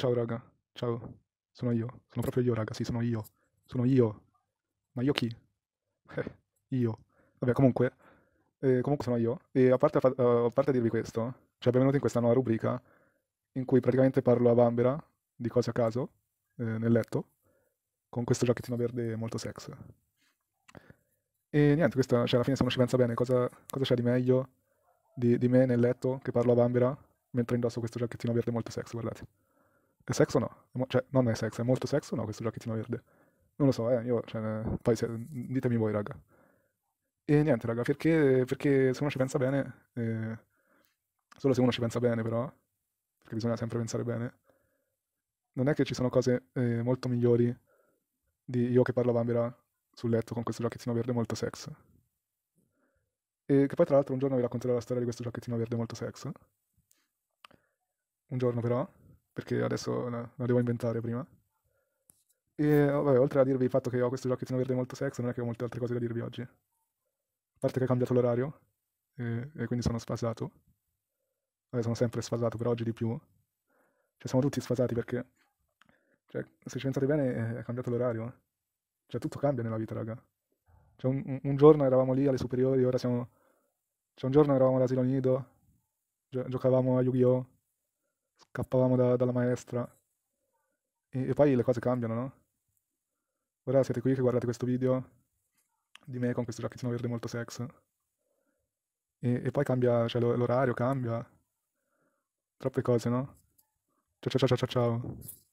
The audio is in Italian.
Ciao raga, ciao. Sono io, sono proprio io raga, sì, sono io. Sono io. Ma io chi? Eh, io. Vabbè, comunque, eh, comunque sono io. E a parte, uh, a parte dirvi questo, cioè benvenuti in questa nuova rubrica in cui praticamente parlo a bambera di cose a caso, eh, nel letto, con questo giacchettino verde molto sex. E niente, questa, cioè alla fine se uno ci pensa bene, cosa, cosa c'è di meglio di, di me nel letto che parlo a bambera mentre indosso questo giacchettino verde molto sex, guardate. È sex o no? Cioè, non è sex, è molto sex o no questo giacchettino verde? Non lo so, eh, io, cioè, poi se, ditemi voi, raga. E niente, raga, perché, perché se uno ci pensa bene, eh, solo se uno ci pensa bene però, perché bisogna sempre pensare bene, non è che ci sono cose eh, molto migliori di io che parlo a Bambera sul letto con questo giacchettino verde molto sex. E che poi tra l'altro un giorno vi racconterò la storia di questo giacchettino verde molto sex. Un giorno però, perché adesso la devo inventare prima. E oh, vabbè, oltre a dirvi il fatto che ho questo giochettino verde molto sexy, non è che ho molte altre cose da dirvi oggi. A parte che ho cambiato l'orario, e, e quindi sono sfasato. Vabbè, sono sempre sfasato, però oggi di più. Cioè, siamo tutti sfasati perché, cioè, se ci pensate bene, eh, è cambiato l'orario. Cioè, tutto cambia nella vita, raga. Cioè, un, un giorno eravamo lì alle superiori, ora siamo... Cioè, un giorno eravamo all'asilo nido, gio- giocavamo a Yu-Gi-Oh! scappavamo da, dalla maestra. E, e, poi le cose cambiano, no? Ora siete qui che guardate questo video di me con questo giacchettino verde molto sex. E, e poi cambia, cioè l'orario cambia. Troppe cose, no? Ciao ciao ciao ciao ciao.